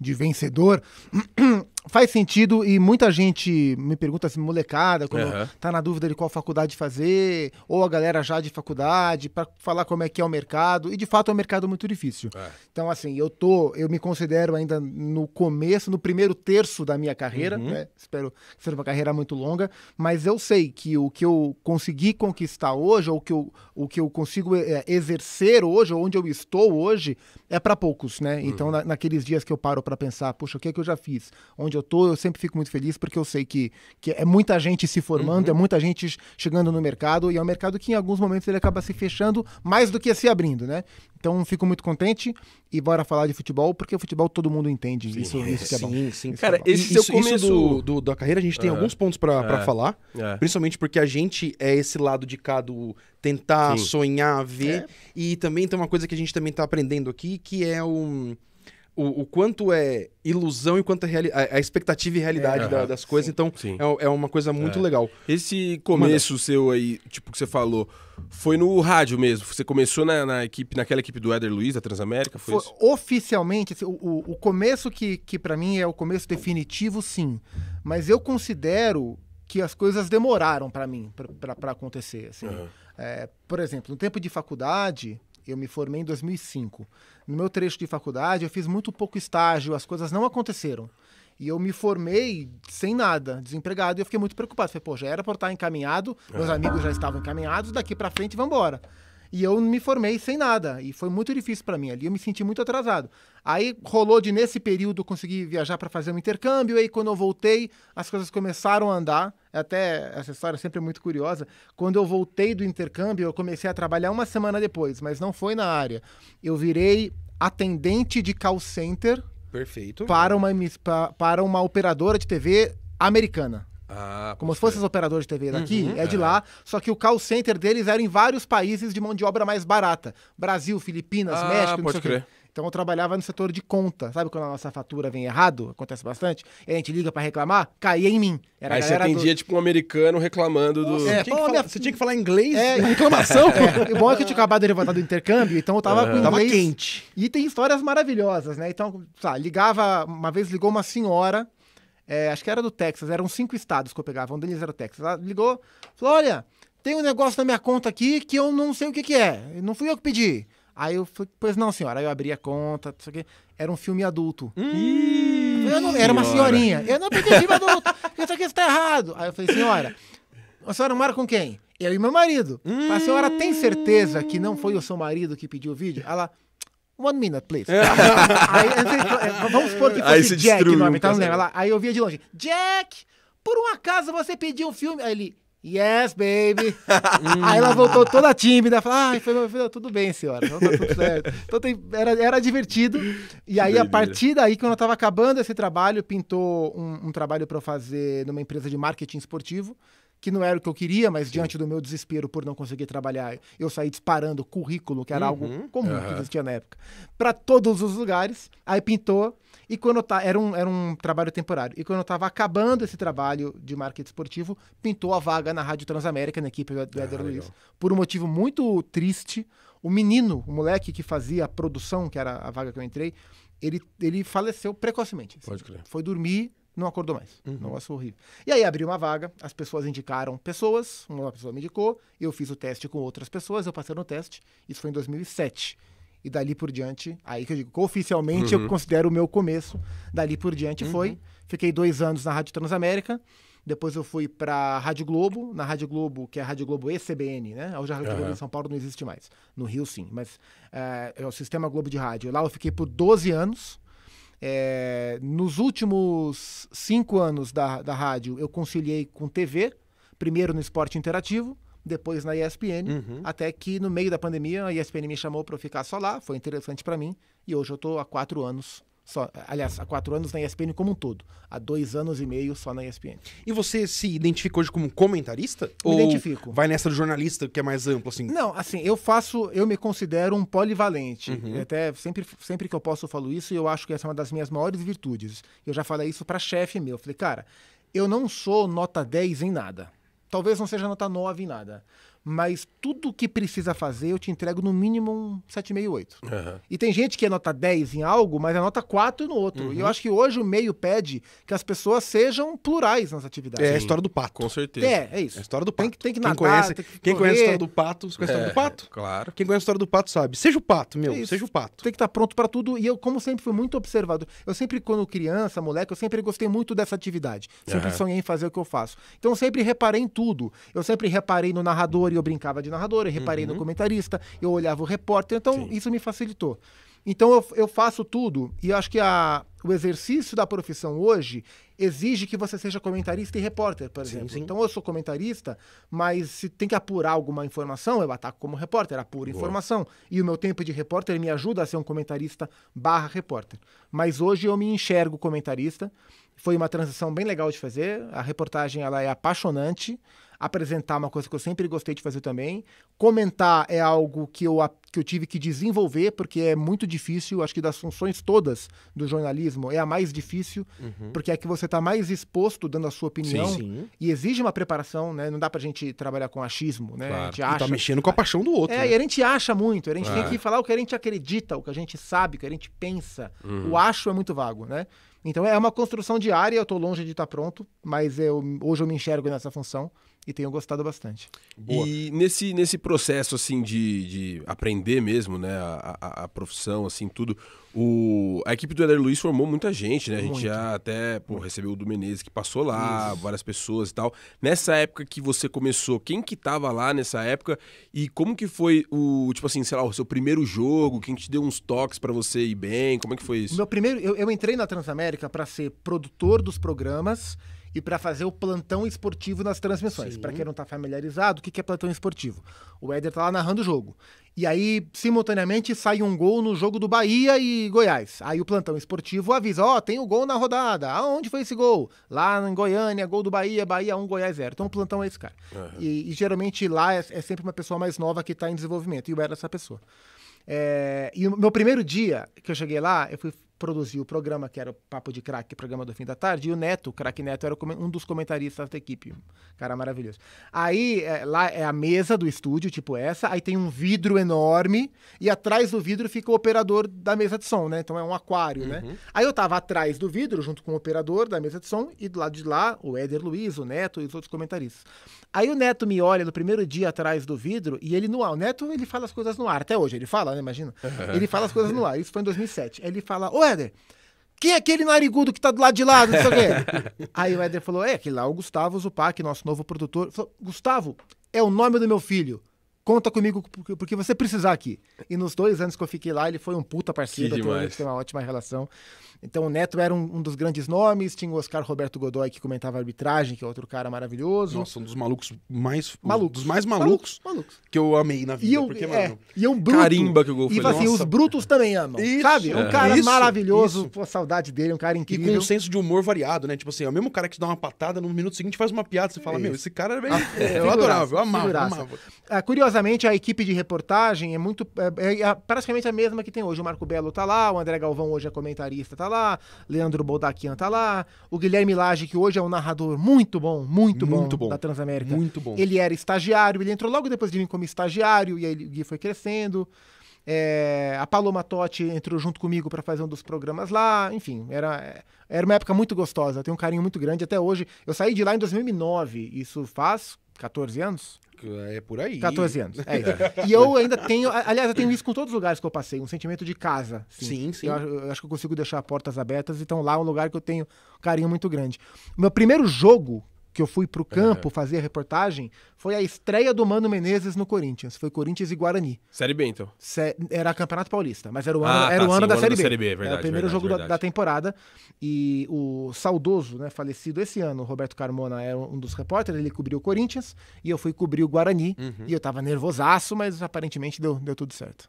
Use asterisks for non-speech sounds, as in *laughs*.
de vencedor. *clears throat* faz sentido e muita gente me pergunta assim, molecada, quando uhum. tá na dúvida de qual faculdade fazer, ou a galera já de faculdade, para falar como é que é o mercado, e de fato é um mercado muito difícil. É. Então, assim, eu tô, eu me considero ainda no começo, no primeiro terço da minha carreira, uhum. né? Espero ser uma carreira muito longa, mas eu sei que o que eu consegui conquistar hoje, ou que eu, o que eu consigo é, exercer hoje, ou onde eu estou hoje, é para poucos, né? Então, uhum. Então, na, naqueles dias que eu paro para pensar, puxa, o que é que eu já fiz? Onde eu tô, eu sempre fico muito feliz porque eu sei que, que é muita gente se formando, uhum. é muita gente chegando no mercado e é um mercado que em alguns momentos ele acaba se fechando mais do que se abrindo, né? Então fico muito contente e bora falar de futebol, porque o futebol todo mundo entende. Sim, isso, é, isso é bom. Sim, sim. Isso é Cara, é bom. esse isso, seu começo do, do, da carreira, a gente tem é. alguns pontos para é. falar, é. principalmente porque a gente é esse lado de cá do tentar sim. sonhar, ver, e também tem uma coisa que a gente também tá aprendendo aqui, que é Um o, o, quanto é ilusão e quanto é a, a, expectativa e realidade é, da, das coisas. Sim, então, sim. É, é, uma coisa muito é. legal. Esse começo seu aí, tipo, que você falou, foi no rádio mesmo. Você começou na, na equipe, naquela equipe do Éder Luiz, da Transamérica? Foi, foi Oficialmente, assim, o, o, começo que, que para mim é o começo definitivo, sim. Mas eu considero que as coisas demoraram para mim, para acontecer. Assim. Uhum. por exemplo, no tempo de faculdade, eu me formei em 2005. No meu trecho de faculdade, eu fiz muito pouco estágio, as coisas não aconteceram. E eu me formei sem nada, desempregado, e eu fiquei muito preocupado. Falei, pô, já era por estar encaminhado, meus é. amigos já estavam encaminhados, daqui para frente vamos embora. E eu me formei sem nada. E foi muito difícil para mim ali. Eu me senti muito atrasado. Aí rolou de, nesse período, conseguir viajar para fazer um intercâmbio. E aí, quando eu voltei, as coisas começaram a andar. É até essa história é sempre é muito curiosa. Quando eu voltei do intercâmbio, eu comecei a trabalhar uma semana depois, mas não foi na área. Eu virei atendente de call center. Perfeito. Para uma, para uma operadora de TV americana. Ah, como se fossem os operadores de TV uhum. daqui, uhum, é de é. lá. Só que o call center deles era em vários países de mão de obra mais barata. Brasil, Filipinas, ah, México, pode crer. Então eu trabalhava no setor de conta. Sabe quando a nossa fatura vem errado? Acontece bastante. E a gente liga para reclamar, caía em mim. Era Aí você atendia do... tipo um americano reclamando do. é, tinha fala... minha... Você tinha que falar inglês? É, *laughs* reclamação. é. O bom é que eu tinha acabado de levantar do intercâmbio, então eu tava uhum. com inglês. Tava quente. E tem histórias maravilhosas, né? Então, sabe, tá, ligava. Uma vez ligou uma senhora é, acho que era do Texas, eram cinco estados que eu pegava, um deles era o Texas. Ela ligou, falou: olha, tem um negócio na minha conta aqui que eu não sei o que, que é, não fui eu que pedi. Aí eu falei, pois não, senhora. Aí eu abri a conta, isso aqui. Era um filme adulto. Hum, eu não, era uma senhorinha. Eu não pedi filme adulto. Isso aqui está errado. Aí eu falei, senhora, a senhora mora com quem? Eu e meu marido. Hum. A senhora tem certeza que não foi o seu marido que pediu o vídeo? Ela, One minute, please. *laughs* É. aí, é, vamos supor que fosse Jack o nome, tá? Não lembro. aí eu via de longe, Jack, por um acaso você pediu um filme? Aí ele, Yes, baby. *laughs* aí ela voltou toda tímida, falou: ah, foi meu tudo bem, senhora. Então tá tudo certo. Então tem, era, era divertido. E aí, a partir daí, quando eu tava acabando esse trabalho, pintou um, um trabalho para eu fazer numa empresa de marketing esportivo que não era o que eu queria, mas Sim. diante do meu desespero por não conseguir trabalhar, eu saí disparando currículo, que era uhum. algo comum uhum. que existia na época, para todos os lugares. Aí pintou, e quando tá, era, um, era um trabalho temporário. E quando eu estava acabando esse trabalho de marketing esportivo, pintou a vaga na Rádio Transamérica, na equipe do, do ah, Luiz. Por um motivo muito triste, o menino, o moleque que fazia a produção, que era a vaga que eu entrei, ele, ele faleceu precocemente. Pode crer. Foi dormir, não acordou mais. Uhum. Negócio horrível. E aí abri uma vaga, as pessoas indicaram pessoas, uma pessoa me indicou, eu fiz o teste com outras pessoas, eu passei no teste, isso foi em 2007. E dali por diante, aí que eu digo, oficialmente uhum. eu considero o meu começo, dali por diante uhum. foi. Fiquei dois anos na Rádio Transamérica, depois eu fui para Rádio Globo, na Rádio Globo, que é a Rádio Globo ECBN, né? Hoje a Rádio uhum. Globo em São Paulo não existe mais. No Rio, sim, mas é, é o Sistema Globo de Rádio. Lá eu fiquei por 12 anos. É, nos últimos cinco anos da, da rádio, eu conciliei com TV, primeiro no esporte interativo, depois na ESPN, uhum. até que no meio da pandemia a ESPN me chamou para eu ficar só lá, foi interessante para mim, e hoje eu estou há quatro anos só, aliás, há quatro anos na ESPN como um todo. Há dois anos e meio só na ESPN. E você se identifica hoje como comentarista? Me ou identifico. Vai nessa do jornalista que é mais amplo, assim? Não, assim, eu faço, eu me considero um polivalente. Uhum. Até sempre, sempre que eu posso eu falo isso e eu acho que essa é uma das minhas maiores virtudes. Eu já falei isso para chefe meu. Eu falei, cara, eu não sou nota 10 em nada. Talvez não seja nota 9 em nada mas tudo que precisa fazer eu te entrego no mínimo um 768. Uhum. E tem gente que anota nota 10 em algo, mas anota nota 4 no outro. Uhum. E eu uhum. acho que hoje o meio pede que as pessoas sejam plurais nas atividades. É a história do pato. Com certeza. É, é isso. É a história do pato. Tem que, tem que nadar, quem conhece, que Quem conhece a história do pato, você conhece a história do é, pato? Claro. Quem conhece a história do pato sabe. Seja o pato, meu, é seja o pato. Tem que estar tá pronto para tudo. E eu, como sempre, fui muito observador. Eu sempre, quando criança, moleque, eu sempre gostei muito dessa atividade. Sempre uhum. sonhei em fazer o que eu faço. Então eu sempre reparei em tudo. Eu sempre reparei no narrador e eu brincava de narrador, eu reparei uhum. no comentarista, eu olhava o repórter, então Sim. isso me facilitou. Então eu, eu faço tudo e acho que a, o exercício da profissão hoje exige que você seja comentarista e repórter, por exemplo. Sim, sim. Então eu sou comentarista, mas se tem que apurar alguma informação, eu ataco como repórter, apuro Boa. informação. E o meu tempo de repórter me ajuda a ser um comentarista barra repórter. Mas hoje eu me enxergo comentarista. Foi uma transição bem legal de fazer. A reportagem ela é apaixonante Apresentar uma coisa que eu sempre gostei de fazer também. Comentar é algo que eu, que eu tive que desenvolver, porque é muito difícil. Acho que das funções todas do jornalismo é a mais difícil, uhum. porque é que você está mais exposto dando a sua opinião. Sim, sim. E exige uma preparação, né? Não dá pra gente trabalhar com achismo, né? Claro. A gente tá acha... tá mexendo com a paixão do outro. É, né? e a gente acha muito. A gente é. tem que falar o que a gente acredita, o que a gente sabe, o que a gente pensa. Uhum. O acho é muito vago, né? Então é uma construção diária, eu estou longe de estar tá pronto, mas eu, hoje eu me enxergo nessa função e tenham gostado bastante. Boa. E nesse, nesse processo assim de, de aprender mesmo, né, a, a, a, profissão, assim, tudo, o, a equipe do Eder Luiz formou muita gente, né? A gente Muito. já até pô, recebeu o do Menezes que passou lá, Isso. várias pessoas e tal. Nessa época que você começou, quem que tava lá nessa época e como que foi o, tipo assim, sei lá, o seu primeiro jogo, quem te deu uns toques para você ir bem, como é que foi isso? Meu primeiro, eu, eu entrei na Transamérica para ser produtor dos programas e para fazer o plantão esportivo nas transmissões. Para quem não está familiarizado, o que, que é plantão esportivo? O Éder tá lá narrando o jogo. E aí, simultaneamente, sai um gol no jogo do Bahia e Goiás. Aí o plantão esportivo avisa: ó, oh, tem o gol na rodada. Aonde foi esse gol? Lá em Goiânia, gol do Bahia, Bahia 1, Goiás 0. Então o plantão é esse cara. Uhum. E, e, geralmente lá é, é, sempre uma pessoa mais nova que está em desenvolvimento. E eu era essa pessoa. É, e o meu primeiro dia que eu cheguei lá, eu fui produziu o programa, que era o Papo de Crack, programa do fim da tarde, e o Neto, o Crack Neto, era um dos comentaristas da equipe. Cara maravilhoso. Aí, é, lá é a mesa do estúdio, tipo essa, aí tem um vidro enorme, e atrás do vidro fica o operador da mesa de som, né? Então é um aquário, né? uhum. né? Aí eu tava atrás do vidro, junto com o operador da mesa de som, e do lado de lá, o Éder Luiz, o Neto e os outros comentaristas. Aí o Neto me olha no primeiro dia atrás do vidro, e ele no ar. O Neto, ele fala as coisas no ar, até hoje ele fala, né? Imagina. Uhum. Ele fala as coisas no ar, isso foi em 2007. Ele fala, ô Éder, quem é aquele narigudo que tá do lado de lá, não sei o quê? *laughs* Aí o Éder falou, é, aquele lá, o Gustavo Zupac, nosso novo produtor. Falou, Gustavo, é o nome do meu filho conta comigo porque você precisar aqui. E nos dois anos que eu fiquei lá, ele foi um puta parceiro, que demais. tem uma ótima relação. Então o Neto era um, um, dos grandes nomes, tinha o Oscar Roberto Godoy que comentava arbitragem, que é outro cara maravilhoso. Nossa, um dos malucos mais malucos. dos mais malucos, malucos, malucos. que eu amei na vida, e eu, porque, é, mano, e é um bruto. Carimba que o gol foi. E assim, Nossa. os brutos também amam. Isso, sabe? Um é. cara isso, maravilhoso, isso. pô, saudade dele, um cara incrível. E com um senso de humor variado, né? Tipo assim, é o mesmo cara que te dá uma patada no minuto seguinte faz uma piada, você fala: é "Meu, esse cara é bem... Ah, *laughs* eu adorava, eu amava, amava. Ah, curiosa Curiosamente, a equipe de reportagem é muito. É, é, é praticamente a mesma que tem hoje. O Marco Belo tá lá, o André Galvão hoje é comentarista, tá lá, Leandro Boldaquian tá lá, o Guilherme Lage, que hoje é um narrador muito bom, muito, muito bom, bom, da Transamérica. Muito bom. Ele era estagiário, ele entrou logo depois de mim como estagiário, e aí o Gui foi crescendo. É, a Paloma Totti entrou junto comigo para fazer um dos programas lá. Enfim, era, era uma época muito gostosa. tenho um carinho muito grande até hoje. Eu saí de lá em 2009. Isso faz 14 anos? É por aí. 14 anos. É isso. *laughs* e eu ainda tenho. Aliás, eu tenho isso com todos os lugares que eu passei, um sentimento de casa. Sim, sim. sim. Eu, eu acho que eu consigo deixar portas abertas, então lá é um lugar que eu tenho um carinho muito grande. Meu primeiro jogo que eu fui para o campo é. fazer a reportagem, foi a estreia do Mano Menezes no Corinthians. Foi Corinthians e Guarani. Série B, então? Se... Era Campeonato Paulista, mas era o ano, ah, era tá, o ano sim, da o ano série, B. série B. Verdade, é era o primeiro verdade, jogo verdade. Da, da, temporada. E o saudoso, né, falecido esse ano, Roberto Carmona era é um dos repórteres, ele cobriu o Corinthians e eu fui cobrir o Guarani. Uhum. E eu estava nervosaço, mas aparentemente deu, deu tudo certo.